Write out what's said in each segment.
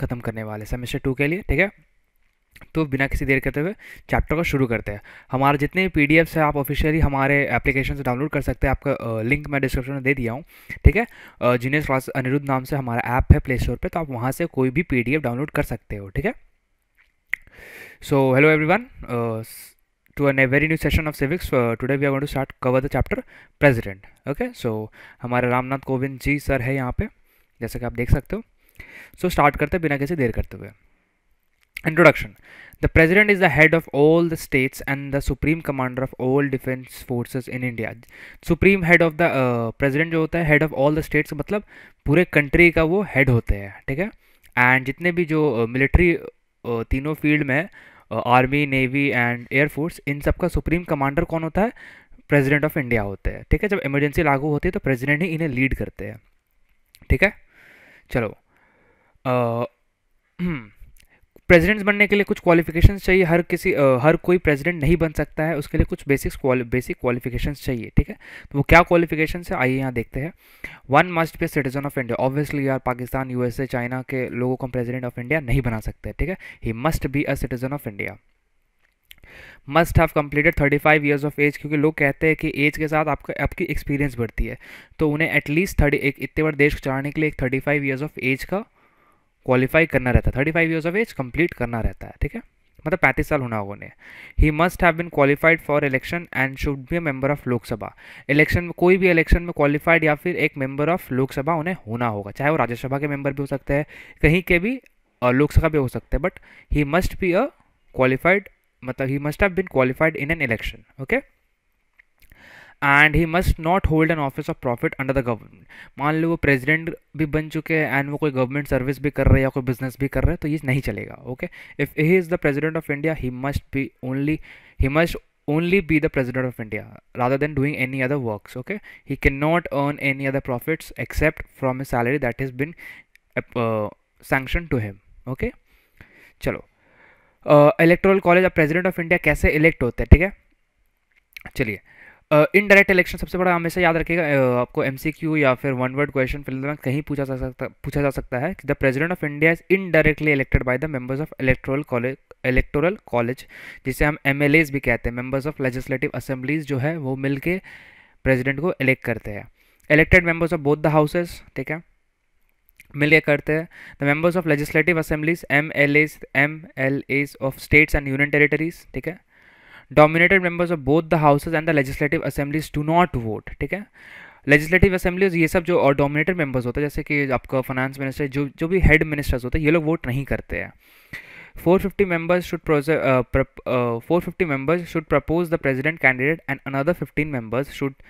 ख़त्म करने वाले सेमेस्टर टू के लिए ठीक है तो बिना किसी देर करते हुए चैप्टर को शुरू करते हैं हमारे जितने भी पी हैं आप ऑफिशियली हमारे एप्लीकेशन से डाउनलोड कर सकते हैं आपका लिंक मैं डिस्क्रिप्शन में दे दिया हूँ ठीक है जीनियस क्लास अनिरुद्ध नाम से हमारा ऐप है प्ले स्टोर पर तो आप वहाँ से कोई भी पी डाउनलोड कर सकते हो ठीक है so hello everyone to very very new session of civics today we are going to start cover the chapter president okay so हमारे रामनाथ कोविंद जी सर है यहाँ पे जैसा कि आप देख सकते हो सो स्टार्ट करते हैं बिना किसी देर करते हुए introduction the president is the head of all the states and the supreme commander of all defence forces in India supreme head of the president जो होता है head of all the states मतलब पूरे कंट्री का वो head होते हैं ठीक है एंड जितने भी जो मिलिट्री uh, uh, तीनों फील्ड में आर्मी नेवी एंड एयरफोर्स इन सब का सुप्रीम कमांडर कौन होता है प्रेजिडेंट ऑफ इंडिया होते हैं ठीक है जब इमरजेंसी लागू होती है तो प्रेजिडेंट ही इन्हें लीड करते हैं ठीक है चलो प्रेसिडेंट्स बनने के लिए कुछ क्वालिफिकेशंस चाहिए हर किसी आ, हर कोई प्रेसिडेंट नहीं बन सकता है उसके लिए कुछ बेसिक्स बेसिक क्वालिफिकेशंस चाहिए ठीक है तो वो क्या क्वालिफिकेशंस है आइए यहाँ देखते हैं one must be citizen of India obviously यार पाकिस्तान यूएसए चाइना के लोगों को प्रेसिडेंट ऑफ इंडिया नहीं बना सकते ठीक है he must be a citizen of India must have completed thirty five years of age क्योंकि लोग कहते हैं कि एज के साथ आपका आपकी एक्सपीरियंस बढ़ती है तो उन्हें एटलीस्ट थर्टी एक इतने बार देश को चलाने के लिए एक thirty five years of age का क्वालिफाई करना रहता है thirty five years of age complete करना रहता है ठीक है मतलब पैंतीस साल होना होगा उन्हें he must have been qualified for election and should be a member of Lok Sabha election में कोई भी इलेक्शन में क्वालिफाइड या फिर एक मेंबर ऑफ लोकसभा उन्हें होना होगा चाहे वो राज्यसभा के मेंबर भी हो सकते हैं कहीं के भी लोकसभा भी हो सकते हैं but he must be a qualified मतलब he must have been qualified in an election okay and he must not hold an office of profit under the government मान लो वो प्रेजिडेंट भी बन चुके हैं एंड वो कोई गवर्नमेंट सर्विस भी कर रहे हैं या कोई बिजनेस भी कर रहे हैं तो ये नहीं चलेगा okay if he is the president of India he must be only he must only be the president of India rather than doing any other work okay he can not earn any other except except from a salary that is been sanction to him okay चलो electoral college of president of India कैसे elect होते हैं ठीक है चलिए indirect election सबसे बड़ा हमेशा याद रखिएगा आपको एम या फिर वन वर्ड क्वेश्चन फिल्म में कहीं पूछा जा सकता पूछा जा सकता है the president of India is indirectly elected by the members of electoral college electoral college जिसे हम एम भी कहते हैं मेंबर्स ऑफ लेजिस्लेटिव असेंबलीज जो है वो मिलके प्रेसिडेंट को इलेक्ट करते हैं elected members of both the houses ठीक है मिलकर करते हैं the members of legislative assemblies MLAs MLAs of states and union territories ठीक है dominated members of both the houses and the legislative assemblies do not vote ठीक है legislative assemblies ये सब जो और dominated members होते हैं जैसे कि आपका फाइनेंस मिनिस्टर जो जो भी हेड मिनिस्टर्स होते हैं ये लोग वोट नहीं करते हैं 450 members should uh, prop, uh, 450 members should propose the president candidate and another 15 members should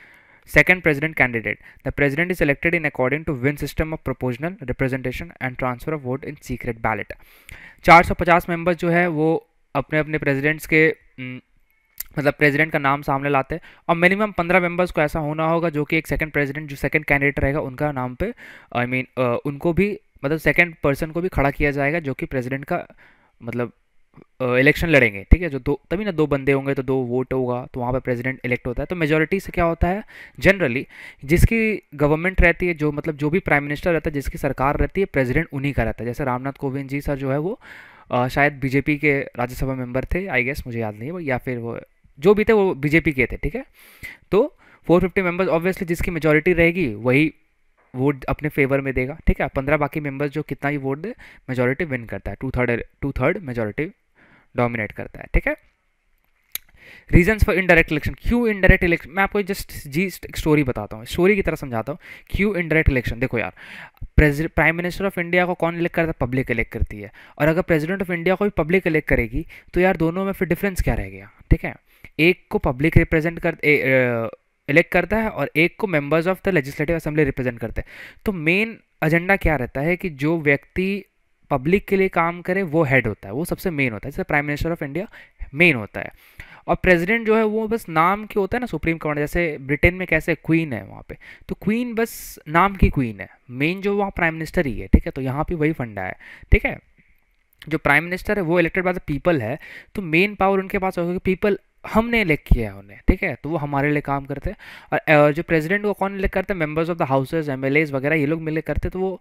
second president candidate the president is elected in according to win system of proportional representation and transfer of vote in secret ballot 450 members जो है वो अपने अपने presidents के मतलब president का नाम सामने लाते हैं और मिनिमम पंद्रह मेंबर्स को ऐसा होना होगा जो कि एक सेकंड प्रेसिडेंट जो सेकंड कैंडिडेट रहेगा उनका नाम पे आई I मीन mean, उनको भी मतलब सेकंड पर्सन को भी खड़ा किया जाएगा जो कि प्रेसिडेंट का मतलब इलेक्शन लड़ेंगे ठीक है जो दो तभी ना दो बंदे होंगे तो दो वोट होगा तो वहाँ पर प्रेजिडेंट इलेक्ट होता है तो मेजोरिटी से क्या होता है जनरली जिसकी गवर्नमेंट रहती है जो मतलब जो भी प्राइम मिनिस्टर रहता है जिसकी सरकार रहती है प्रेजिडेंट उन्हीं का रहता है जैसे रामनाथ कोविंद जी सर जो है वो आ, शायद बीजेपी के राज्यसभा मेंबर थे आई गेस मुझे याद नहीं है या फिर वो जो भी थे वो बीजेपी के थे ठीक है तो 450 फिफ्टी मेम्बर्स ऑब्वियसली जिसकी मेजोरिटी रहेगी वही वोट अपने फेवर में देगा ठीक है पंद्रह बाकी मेंबर्स जो कितना ही वोट दे मेजोरिटी विन करता है two third two third majority dominate करता है ठीक है रीजन फॉर इनडायरेक्ट इलेक्शन क्यों इनडायरेक्ट इलेक्शन मैं आपको जस्ट जी स्टोरी बताता हूँ स्टोरी की तरह समझाता हूँ क्यों इनडायरेक्ट इलेक्शन देखो यार प्राइम मिनिस्टर ऑफ इंडिया को कौन इलेक्ट करता है पब्लिक इलेक्ट करती है और अगर प्रेजिडेंट ऑफ इंडिया को भी पब्लिक इलेक्ट करेगी तो यार दोनों में फिर डिफरेंस क्या रह गया ठीक है एक को पब्लिक रिप्रेजेंट कर इलेक्ट करता है और एक को members of the legislative assembly represent करते हैं तो मेन एजेंडा क्या रहता है कि जो व्यक्ति पब्लिक के लिए काम करे वो हेड होता है वो सबसे मेन होता है जैसे prime minister of India main होता है और प्रेसिडेंट जो है वो बस नाम के होता है ना सुप्रीम कमांडर जैसे ब्रिटेन में कैसे क्वीन है वहाँ पे तो क्वीन बस नाम की क्वीन है मेन जो वहाँ प्राइम मिनिस्टर ही है ठीक है तो यहाँ पे वही फंडा है ठीक है जो प्राइम मिनिस्टर है वो इलेक्टेड बाय द पीपल है तो मेन पावर उनके पास होगा कि पीपल हमने इलेक्ट किया है उन्हें ठीक है तो वो हमारे लिए काम करते हैं और जो प्रेसिडेंट को कौन इलेक्ट करते हैं members of the houses M वगैरह ये लोग मिले करते तो वो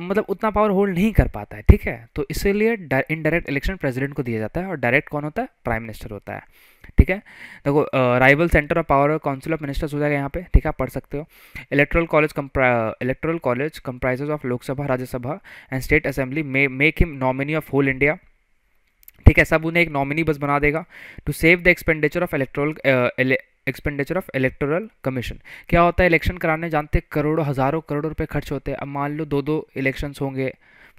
मतलब उतना पावर होल्ड नहीं कर पाता है ठीक है तो इसीलिए इनडायरेक्ट इलेक्शन प्रेसिडेंट को दिया जाता है और डायरेक्ट कौन होता है प्राइम मिनिस्टर होता है ठीक है देखो rival centre of power council of ministers हो जाएगा यहाँ पे ठीक है आप पढ़ सकते हो electoral college electoral college comprises of Lok Sabha Rajya Sabha and state assembly may make him nominee of whole India ठीक है सब उन्हें एक नॉमिनी बस बना देगा to save the expenditure of electoral expenditure of electoral commission क्या होता है इलेक्शन कराने जानते करोड़ों हज़ारों करोड़ों रुपए खर्च होते हैं अब मान लो दो दो इलेक्शंस होंगे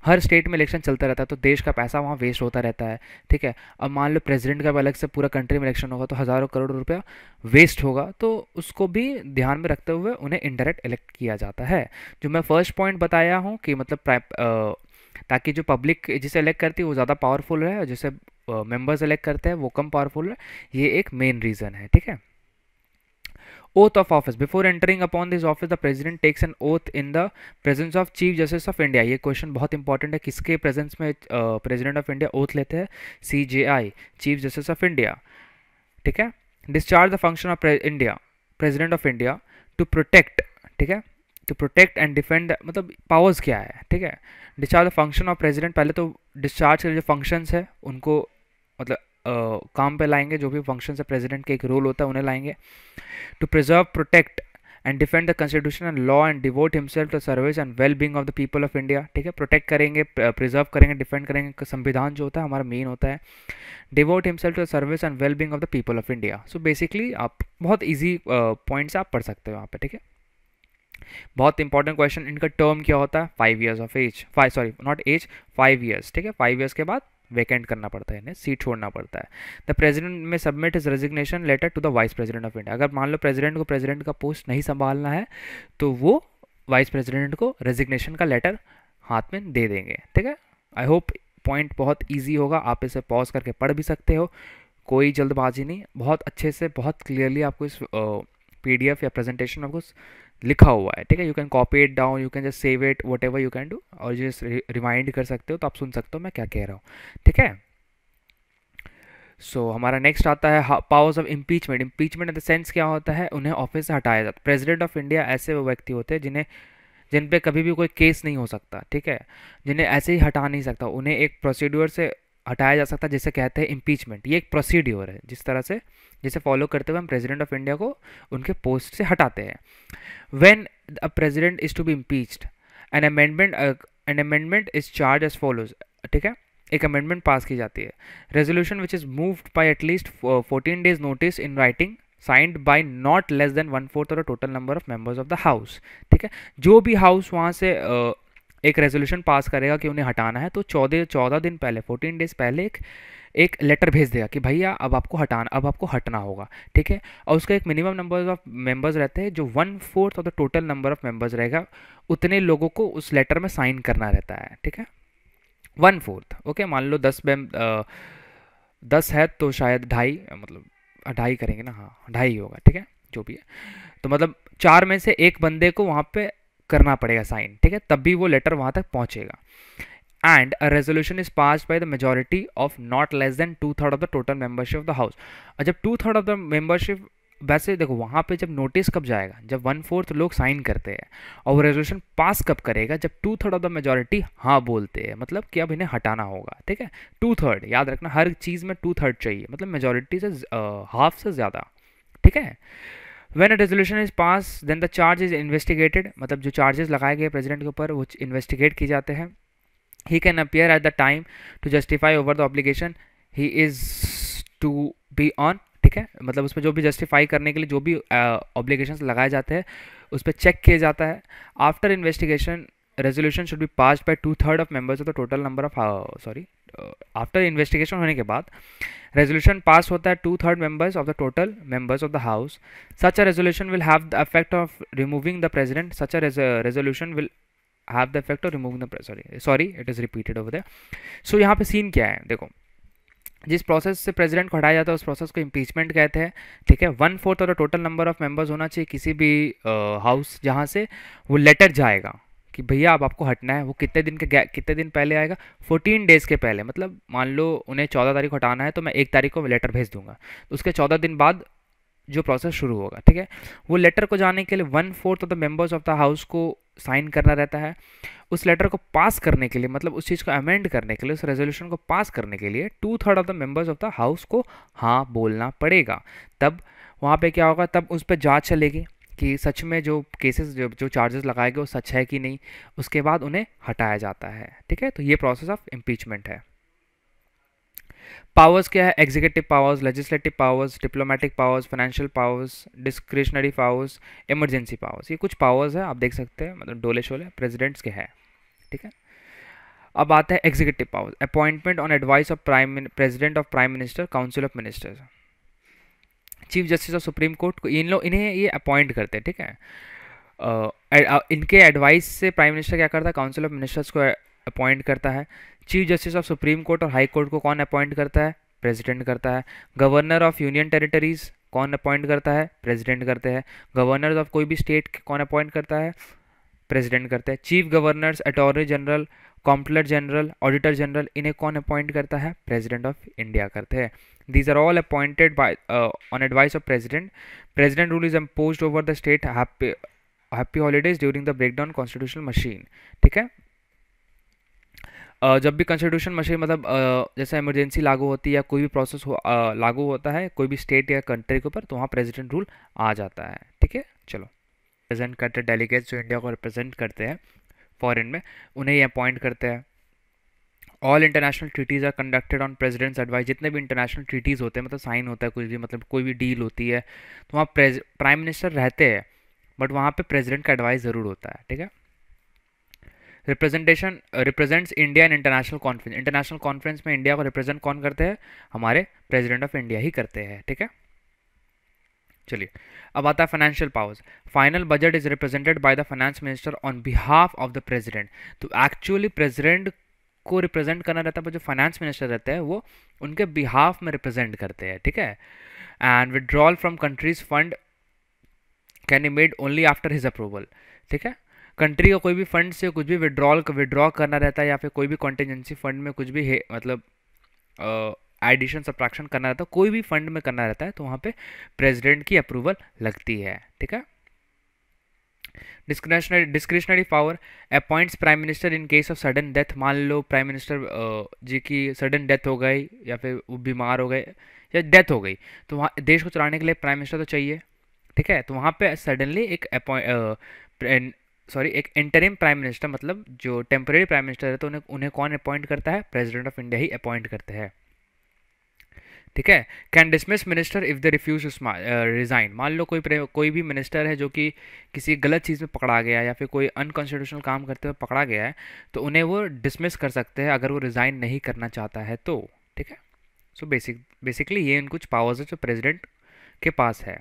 हर स्टेट में इलेक्शन चलता रहता है तो देश का पैसा वहाँ वेस्ट होता रहता है ठीक है अब मान लो प्रेसिडेंट का भी अलग से पूरा कंट्री में इलेक्शन होगा तो हज़ारों करोड़ रुपया वेस्ट होगा तो उसको भी ध्यान में रखते हुए उन्हें इनडायरेक्ट इलेक्ट किया जाता है जो मैं फर्स्ट पॉइंट बताया हूँ कि मतलब uh, ताकि जो पब्लिक जिसे इलेक्ट करती है वो ज़्यादा पावरफुल रहे और जिसे मेंबर्स इलेक्ट करते हैं वो कम पावरफुल रहे ये एक मेन रीज़न है ठीक है oath of office before entering upon this office the president takes an oath in the presence of chief justice of India ये क्वेश्चन बहुत इंपॉर्टेंट है किसके प्रेजेंस में प्रेजिडेंट ऑफ इंडिया ओथ लेते हैं C J I chief justice of India ठीक है discharge the function of India president of India to protect ठीक है कि प्रोटेक्ट एंड डिफेंड मतलब पावर्स क्या है ठीक है discharge the function of president पहले तो डिस्चार्ज के जो फंक्शंस है उनको मतलब Uh, काम पे लाएंगे जो भी फंक्शन है प्रेसिडेंट के एक रोल होता है उन्हें लाएंगे to preserve protect and defend the constitution and law and devote himself to service and well being of the people of India ठीक है प्रोटेक्ट करेंगे प्रिजर्व करेंगे डिफेंड करेंगे संविधान जो होता है हमारा मेन होता है devote himself to service and well being of the people of India so basically आप बहुत ईजी पॉइंट्स आप पढ़ सकते हो वहाँ पर ठीक है बहुत इंपॉर्टेंट क्वेश्चन इनका टर्म क्या होता है five years of age five sorry not age five years ठीक है फाइव ईयर्स के बाद वैकेंट करना पड़ता है इन्हें सीट छोड़ना पड़ता है the president may submit his resignation letter to the vice president of India अगर मान लो प्रेजिडेंट को प्रेजिडेंट का पोस्ट नहीं संभालना है तो वो वाइस प्रेजिडेंट को रेजिग्नेशन का लेटर हाथ में दे देंगे ठीक है आई होप पॉइंट बहुत ईजी होगा आप इसे पॉज करके पढ़ भी सकते हो कोई जल्दबाजी नहीं बहुत अच्छे से बहुत क्लियरली आपको इस पी एफ या प्रेजेंटेशन आपको लिखा हुआ है ठीक है you can copy it down you can just save it whatever you can do और जस्ट रिमाइंड कर सकते हो तो आप सुन सकते हो मैं क्या कह रहा हूँ ठीक है सो so, हमारा नेक्स्ट आता है powers of impeachment impeachment in the sense क्या होता है उन्हें ऑफिस से हटाया जाता है प्रेसिडेंट ऑफ इंडिया ऐसे वो व्यक्ति होते हैं जिन्हें जिन पे कभी भी कोई केस नहीं हो सकता ठीक है जिन्हें ऐसे ही हटा नहीं सकता उन्हें एक प्रोसीड्योर से हटाया जा सकता है जिसे कहते हैं इम्पीचमेंट ये एक प्रोसीड्योर है जिस तरह से जिसे फॉलो करते हुए हम प्रेसिडेंट ऑफ इंडिया को उनके पोस्ट से हटाते हैं when a president is to be impeached an amendment an amendment is charge as follows ठीक है एक अमेंडमेंट पास की जाती है resolution which is moved by at least fourteen days notice in writing signed by not less than one fourth और total number of members of the house ठीक है जो भी हाउस वहाँ से uh, एक रेजोल्यूशन पास करेगा कि उन्हें हटाना है तो चौदह चौदह दिन पहले फोर्टीन डेज पहले एक एक लेटर भेज देगा कि भैया अब आपको हटाना अब आपको हटना होगा ठीक है और उसका एक मिनिमम नंबर ऑफ मेंबर्स रहते हैं जो one fourth of the total number of members रहेगा उतने लोगों को उस लेटर में साइन करना रहता है ठीक है वन फोर्थ ओके मान लो दस मेम दस है तो शायद ढाई मतलब ढाई करेंगे ना हाँ ढाई होगा ठीक है जो भी है तो मतलब चार में से एक बंदे को वहाँ पे करना पड़ेगा साइन ठीक है तब भी वो लेटर वहाँ तक पहुँचेगा and a resolution is pass by the majority of not less than two third of the total membership of the house और जब two third of the membership वैसे देखो वहाँ पे जब नोटिस कब जाएगा जब वन फोर्थ लोग साइन करते हैं और वो रेजोल्यूशन पास कब करेगा जब two third of the majority हाँ बोलते हैं मतलब कि अब इन्हें हटाना होगा ठीक है टू थर्ड याद रखना हर चीज़ में टू थर्ड चाहिए मतलब मेजोरिटी से हाफ से ज़्यादा ठीक है when a resolution is pass then the charge is investigated मतलब जो चार्जेस लगाए गए प्रेजिडेंट के ऊपर वो इन्वेस्टिगेट किए जाते हैं he can appear at the time to justify over the obligation he is to be on ठीक है मतलब उसमें जो भी जस्टिफाई करने के लिए जो भी ऑब्लिगेशन uh, लगाए जाते हैं उस पर चेक किया जाता है after investigation resolution should be pass by two third of members of the total number of sorry after uh, investigation होने के बाद रेजोल्यूशन पास होता है two third members of the total members of the house such a resolution will have the effect of removing the president such a resolution will have the effect of removing the sorry sorry it is repeated over the सो यहाँ पे scene क्या है देखो जिस process से president को हटाया जाता है उस प्रोसेस को इम्पीचमेंट कहते हैं ठीक है one fourth of the total number of members होना चाहिए किसी भी हाउस uh, जहाँ से वो लेटर जाएगा कि भैया अब आपको हटना है वो कितने दिन के कितने दिन पहले आएगा फोर्टीन डेज़ के पहले मतलब मान लो उन्हें चौदह तारीख को हटाना है तो मैं एक तारीख को लेटर भेज दूंगा तो उसके चौदह दिन बाद जो प्रोसेस शुरू होगा ठीक है वो लेटर को जाने के लिए one fourth of the members of the house को साइन करना रहता है उस लेटर को पास करने के लिए मतलब उस चीज़ को अमेंड करने के लिए उस रेजोल्यूशन को पास करने के लिए two third of the members of the house को हाँ बोलना पड़ेगा तब वहाँ पे क्या होगा तब उस पर जाँच चलेगी कि सच में जो केसेस जो जो चार्जेस लगाए गए वो सच है कि नहीं उसके बाद उन्हें हटाया जाता है ठीक है तो ये प्रोसेस ऑफ इम्पीचमेंट है पावर्स क्या है executive powers legislative powers diplomatic powers financial powers discretionary powers emergency powers ये कुछ पावर्स है आप देख सकते हैं मतलब डोले शोले प्रेजिडेंट्स के हैं ठीक है अब आता है executive powers appointment on advice of prime president of prime minister council of ministers chief justice of supreme court को इन लोग इन्हें ये अपॉइंट करते हैं ठीक है इनके एडवाइस से प्राइम मिनिस्टर क्या करता है काउंसिल ऑफ मिनिस्टर्स को अपॉइंट करता है chief justice of supreme court और हाई कोर्ट को कौन अपॉइंट करता है प्रेसिडेंट करता है गवर्नर ऑफ यूनियन टेरिटरीज कौन अपॉइंट करता है प्रेसिडेंट करते हैं गवर्नर ऑफ कोई भी स्टेट कौन अपॉइंट करता है प्रेसिडेंट करते हैं chief governors attorney general comptroller general auditor general इन्हें कौन अपॉइंट करता है प्रेसिडेंट ऑफ इंडिया करते हैं these are all appointed by on advice of of president rule is impose over the state happy holidays during the during the breakdown constitutional ठीक है Uh, जब भी कॉन्स्टिट्यूशन मशीन मतलब uh, जैसे emergency लागू होती है या कोई भी प्रोसेस हो, uh, लागू होता है कोई भी स्टेट या कंट्री के ऊपर तो वहाँ प्रेसिडेंट रूल आ जाता है ठीक है चलो प्रेजेंट करते डेलीगेट्स जो इंडिया को रिप्रेजेंट करते हैं फॉरन में उन्हें ही अपॉइंट करते हैं all international treaties are conducted on president's advice जितने भी इंटरनेशनल ट्रीटीज़ होते हैं मतलब साइन होता है कोई भी मतलब कोई भी डील होती है तो वहाँ प्राइम मिनिस्टर रहते हैं बट वहाँ पे प्रेसिडेंट का एडवाइस ज़रूर होता है ठीक है representation represents India in international conference international conference में इंडिया को रिप्रेजेंट कौन करते हैं हमारे प्रेजिडेंट ऑफ इंडिया ही करते हैं ठीक है चलिए अब आता है financial powers final budget is represented by the finance minister on behalf of the president तो एक्चुअली प्रेसिडेंट को रिप्रेजेंट करना रहता है पर जो फाइनेंस मिनिस्टर रहते हैं वो उनके बिहाफ में रिप्रेजेंट करते हैं ठीक है and withdrawal from countries fund can be made only after his approval ठीक है कंट्री का कोई भी फंड से कुछ भी विड्रॉल विड्रॉ करना रहता है या फिर कोई भी कॉन्टीजेंसी फंड में कुछ भी मतलब एडिशन सब्ट्रैक्शन करना रहता है कोई भी फंड में करना रहता है तो वहाँ पे प्रेसिडेंट की अप्रूवल लगती है ठीक है discretionary discretionary power appoints prime minister in case of sudden death मान लो प्राइम मिनिस्टर जी की सडन डेथ हो गई या फिर वो बीमार हो गए या डेथ हो गई तो वहाँ देश को चलाने के लिए प्राइम मिनिस्टर तो चाहिए ठीक है तो वहाँ पे सडनली एक सॉरी एक इंटरिम प्राइम मिनिस्टर मतलब जो टेम्परेरी प्राइम मिनिस्टर है तो उन्हें उन्हें कौन अपॉइंट करता है प्रेसिडेंट ऑफ इंडिया ही अपॉइंट करते हैं ठीक है can dismiss minister if they refuse resign मान लो कोई कोई भी मिनिस्टर है जो कि किसी गलत चीज़ में पकड़ा गया या फिर कोई अनकॉन्स्टिट्यूशनल काम करते हुए पकड़ा गया है तो उन्हें वो डिसमिस कर सकते हैं अगर वो रिज़ाइन नहीं करना चाहता है तो ठीक है सो बेसिक बेसिकली ये इन कुछ पावर्स है जो प्रेजिडेंट के पास है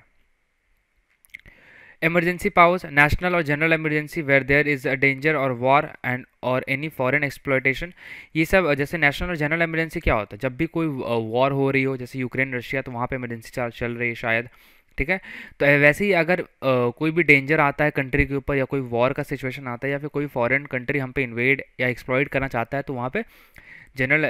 emergency पावर्स national और general emergency where there is a danger or war and और एनी फॉरेन एक्सप्लॉयटेशन ये सब जैसे नेशनल और जनरल एमरजेंसी क्या होता है जब भी कोई वॉर हो रही हो जैसे यूक्रेन रशिया तो वहाँ पे एमरजेंसी चल रही है शायद ठीक है तो वैसे ही अगर आ, कोई भी डेंजर आता है कंट्री के ऊपर या कोई वॉर का सिचुएशन आता है या फिर कोई फॉरन कंट्री हम पे इन्वेड या एक्सप्लॉयड करना चाहता है तो वहाँ पर जनरल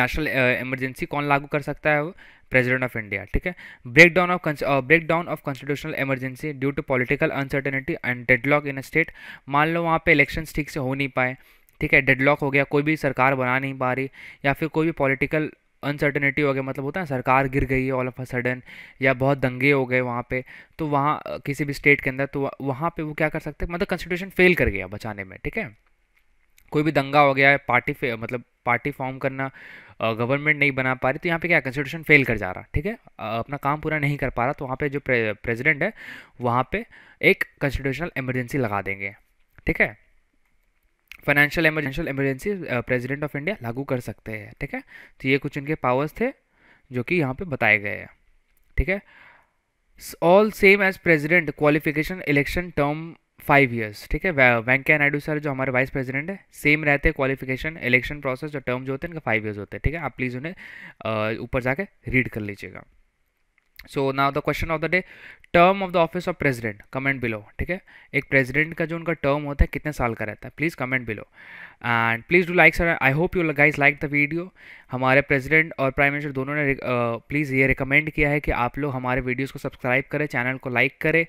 नेशनल इमरजेंसी कौन लागू कर सकता है वो प्रेसिडेंट ऑफ इंडिया ठीक है breakdown of breakdown of constitutional emergency due to political uncertainty and deadlock in state मान लो वहाँ पे इलेक्शंस ठीक से हो नहीं पाए ठीक है डेडलॉक हो गया कोई भी सरकार बना नहीं पा रही या फिर कोई भी पॉलिटिकल अनसर्टनिटी हो गया मतलब होता है सरकार गिर गई है ऑल ऑफ अ सडन या बहुत दंगे हो गए वहाँ पे तो वहाँ किसी भी स्टेट के अंदर तो वहाँ पे वो क्या कर सकते हैं मतलब कॉन्स्टिट्यूशन फेल कर गया बचाने में ठीक है कोई भी दंगा हो गया है पार्टी मतलब पार्टी फॉर्म करना गवर्नमेंट नहीं बना पा रही तो यहाँ पे क्या कंस्टिट्यूशन फेल कर जा रहा ठीक है अपना काम पूरा नहीं कर पा रहा तो वहाँ पे जो प्रेसिडेंट है वहाँ पे एक कंस्टिट्यूशनल इमरजेंसी लगा देंगे ठीक है financial emergential emergency president of India लागू कर सकते हैं ठीक है तो ये कुछ इनके पावर्स थे जो कि यहाँ पर बताए गए हैं ठीक है all same as president qualification election term five years ठीक है वेंकैया नायडू सर जो हमारे वाइस प्रेसिडेंट है सेम रहते हैं क्वालिफिकेशन इलेक्शन प्रोसेस जो टर्म जो होते हैं इनका फाइव ईयर्स होते हैं ठीक है आप प्लीज़ उन्हें ऊपर जाके रीड कर लीजिएगा so now the question of the day term of the office of president comment below ठीक है एक प्रेसिडेंट का जो उनका टर्म होता है कितने साल का रहता है please comment below and please do like sir I hope you guys like the video हमारे प्रेसिडेंट और प्राइम मिनिस्टर दोनों ने प्लीज़ ये रिकमेंड किया है कि आप लोग हमारे वीडियोज़ को सब्सक्राइब करें चैनल को लाइक करें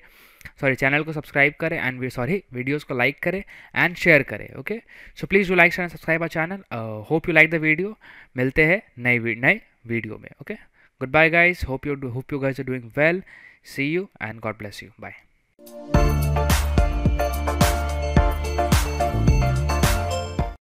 सॉरी चैनल को सब्सक्राइब करें एंड सॉरी वीडियोस को लाइक करें एंड शेयर करें okay so please you like share subscribe our channel hope you like the video मिलते हैं नई नए वीडियो में okay good bye guys hope you hope you guys are doing well see you and God bless you bye